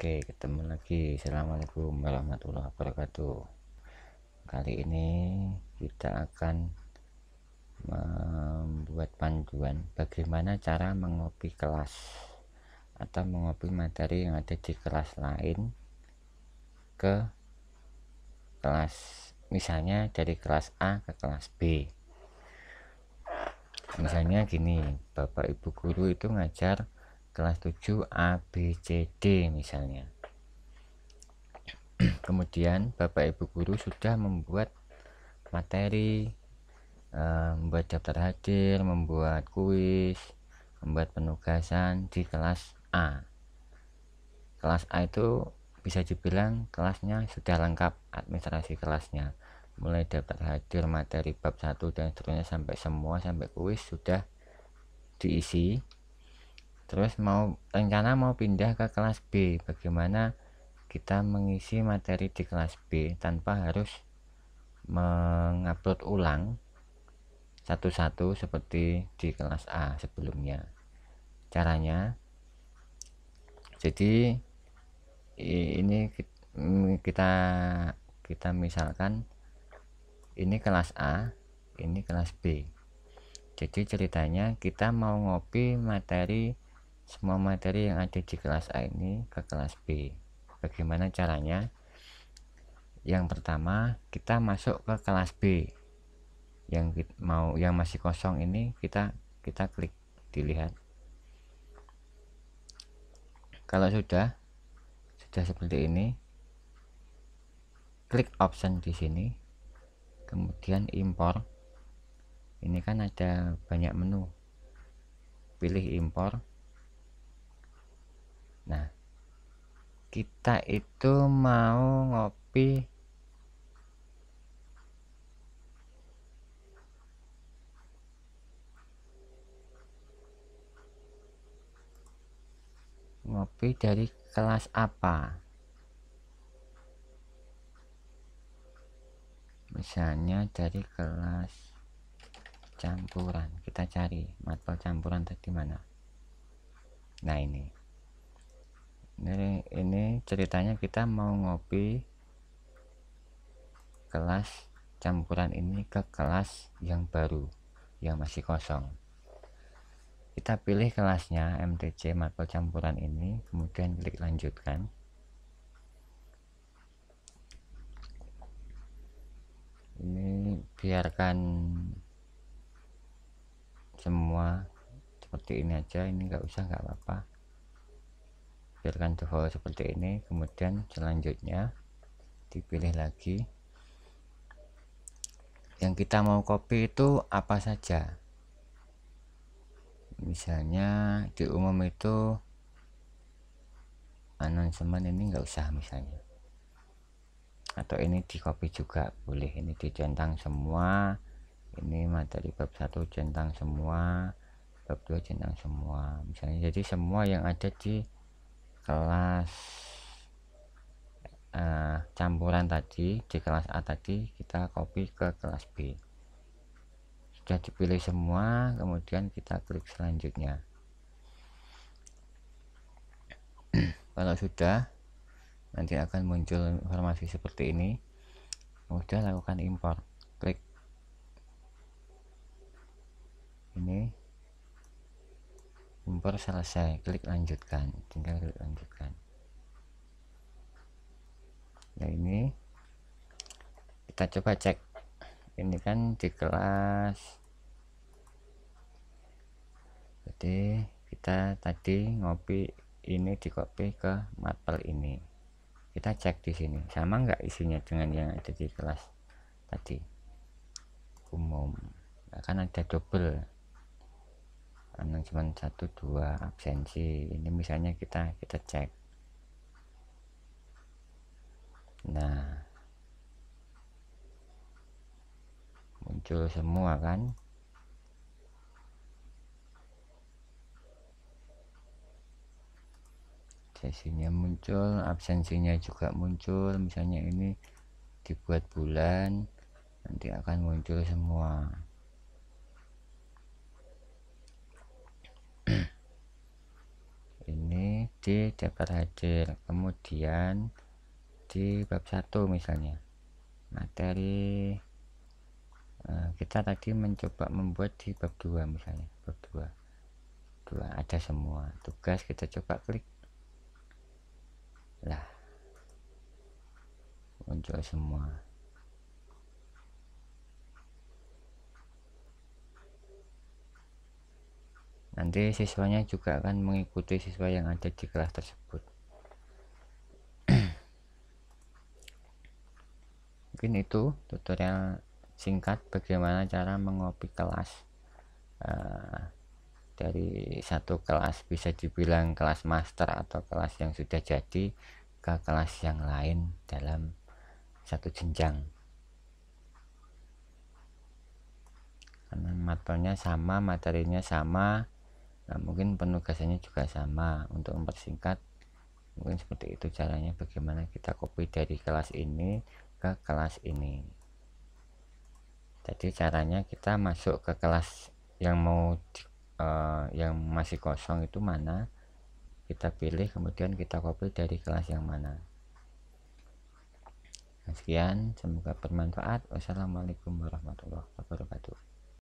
Oke, ketemu lagi. Assalamualaikum warahmatullahi wabarakatuh. Kali ini kita akan membuat panduan bagaimana cara mengopi kelas atau mengopi materi yang ada di kelas lain ke kelas misalnya dari kelas A ke kelas B. Misalnya gini, Bapak Ibu guru itu ngajar kelas 7 A B C D misalnya kemudian Bapak Ibu guru sudah membuat materi eh, membuat daftar hadir membuat kuis membuat penugasan di kelas A kelas A itu bisa dibilang kelasnya sudah lengkap administrasi kelasnya mulai daftar hadir materi bab 1 dan seterusnya sampai semua sampai kuis sudah diisi terus mau rencana mau pindah ke kelas B bagaimana kita mengisi materi di kelas B tanpa harus mengupload ulang satu-satu seperti di kelas A sebelumnya caranya jadi ini kita kita misalkan ini kelas A ini kelas B jadi ceritanya kita mau ngopi materi semua materi yang ada di kelas A ini ke kelas B. Bagaimana caranya? Yang pertama, kita masuk ke kelas B. Yang mau yang masih kosong ini kita kita klik dilihat. Kalau sudah sudah seperti ini, klik option di sini. Kemudian impor. Ini kan ada banyak menu. Pilih impor Nah, kita itu mau ngopi ngopi dari kelas apa? Misalnya dari kelas campuran kita cari matpel campuran tadi mana nah ini ini, ini ceritanya kita mau ngopi kelas campuran ini ke kelas yang baru yang masih kosong kita pilih kelasnya MTC matkul campuran ini kemudian klik lanjutkan ini biarkan semua seperti ini aja ini nggak usah nggak apa-apa biarkan default seperti ini kemudian selanjutnya dipilih lagi yang kita mau copy itu apa saja misalnya di umum itu announcement ini enggak usah misalnya atau ini di copy juga boleh ini dicentang semua ini materi bab 1 centang semua bab 2 centang semua misalnya jadi semua yang ada di kelas uh, campuran tadi di kelas A tadi kita copy ke kelas B sudah dipilih semua kemudian kita klik selanjutnya kalau sudah nanti akan muncul informasi seperti ini kemudian lakukan import, klik ini impor selesai klik lanjutkan tinggal klik lanjutkan nah ini kita coba cek ini kan di kelas jadi kita tadi ngopi ini di copy ke mapel ini kita cek di sini sama enggak isinya dengan yang ada di kelas tadi umum akan nah, ada double Anu, cuma satu dua absensi ini misalnya kita kita cek nah muncul semua kan sesinya muncul absensinya juga muncul misalnya ini dibuat bulan nanti akan muncul semua ini D dapat hadir kemudian di bab 1 misalnya materi eh, kita tadi mencoba membuat di bab 2 misalnya bab 2 2 ada semua tugas kita coba klik lah muncul semua Nanti siswanya juga akan mengikuti siswa yang ada di kelas tersebut. Mungkin itu tutorial singkat bagaimana cara mengopi kelas uh, dari satu kelas bisa dibilang kelas master atau kelas yang sudah jadi ke kelas yang lain dalam satu jenjang karena matanya sama materinya sama nah mungkin penugasannya juga sama untuk mempersingkat mungkin seperti itu caranya bagaimana kita copy dari kelas ini ke kelas ini jadi caranya kita masuk ke kelas yang mau uh, yang masih kosong itu mana kita pilih kemudian kita copy dari kelas yang mana sekian semoga bermanfaat wassalamualaikum warahmatullahi wabarakatuh